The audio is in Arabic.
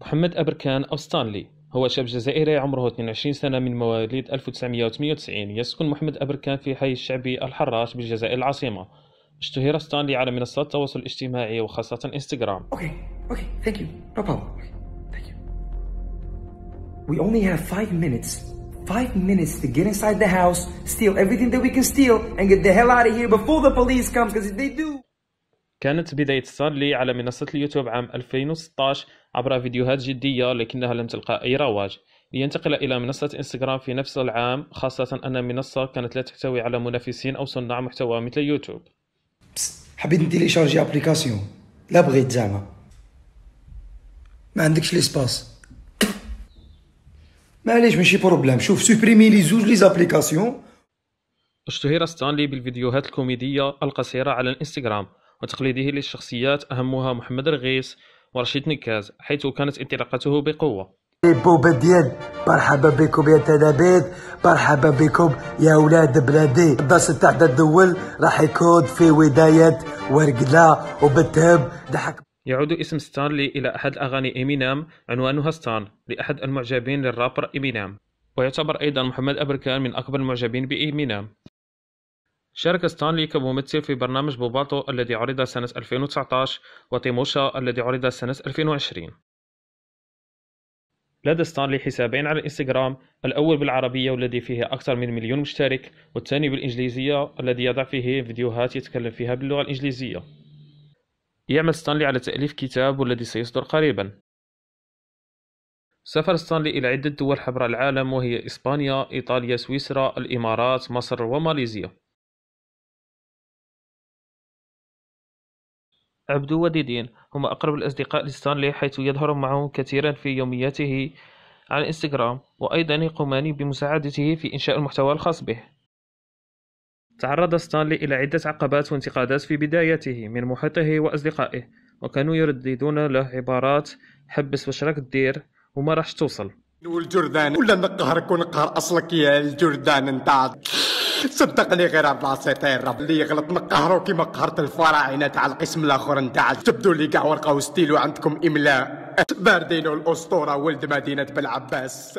محمد أبركان أو ستانلي هو شاب جزائري عمره 22 سنة من مواليد 1998 يسكن محمد أبركان في حي الشعبي الحراش بالجزائر العاصمة اشتهر ستانلي على منصات التواصل الاجتماعي وخاصة انستغرام okay. اوكي ثانك يو نو بروبلم Thank you. We only have five minutes five minutes to get inside the house, steal everything that we can steal, and get the hell out of here before the police comes because they do. كانت بداية ستانلي على منصة اليوتيوب عام 2016 عبر فيديوهات جدية لكنها لم تلقى أي رواج لينتقل إلى منصة إنستغرام في نفس العام خاصة أن المنصة كانت لا تحتوي على منافسين أو صناع محتوى مثل يوتيوب حبيت نديليشارجي ابليكاسيون لا بغيت زعما ما عندكش ليسباس معليش ماشي بروبليم شوف سوبريمي لي زوج لي زابليكاسيون اشتهر ستانلي بالفيديوهات الكوميدية القصيرة على الانستغرام وتقليده للشخصيات أهمها محمد رغيس ورشيد نكاز حيث كانت انطلاقته بقوة بوبا ديال مرحبا بكم يا تلاميذ مرحبا بكم يا اولاد بلادي الدرس تاع الدول راح يكون في ولايه ورقلة وبتهم ضحك يعود اسم ستانلي إلى أحد أغاني إمينام عنوانها ستان لأحد المعجبين للرابر إمينام ويعتبر أيضا محمد أبركان من أكبر المعجبين بإمينام شارك ستانلي كممثل في برنامج بوباتو الذي عرض سنة 2019 وتيموشا الذي عرض سنة 2020 لدى ستانلي حسابين على الانستغرام الأول بالعربية والذي فيه أكثر من مليون مشترك والثاني بالإنجليزية الذي يضع فيه فيديوهات يتكلم فيها باللغة الإنجليزية يعمل ستانلي على تأليف كتاب والذي سيصدر قريبا سافر ستانلي إلى عدة دول حبر العالم وهي إسبانيا، إيطاليا، سويسرا، الإمارات، مصر وماليزيا عبدو وديدين هما أقرب الأصدقاء لستانلي حيث يظهر معه كثيرا في يومياته على الإنستغرام وأيضا يقومان بمساعدته في إنشاء المحتوى الخاص به تعرض ستانلي إلى عدة عقبات وانتقادات في بدايته من محيطه وأصدقائه وكانوا يرددون له عبارات حبس وشرك راك دير وما راحش توصل والجردان ولا نقهرك ونقهر أصلك يا الجردان انتعد. صدقني غير عبد العصيطير رب اللي يغلط نقهرو كيما قهرت الفراعنه تاع القسم الاخر نتاع تبدو لي كاع ورقه وستيلو عندكم املاء باردينو الاسطوره ولد مدينه بلعباس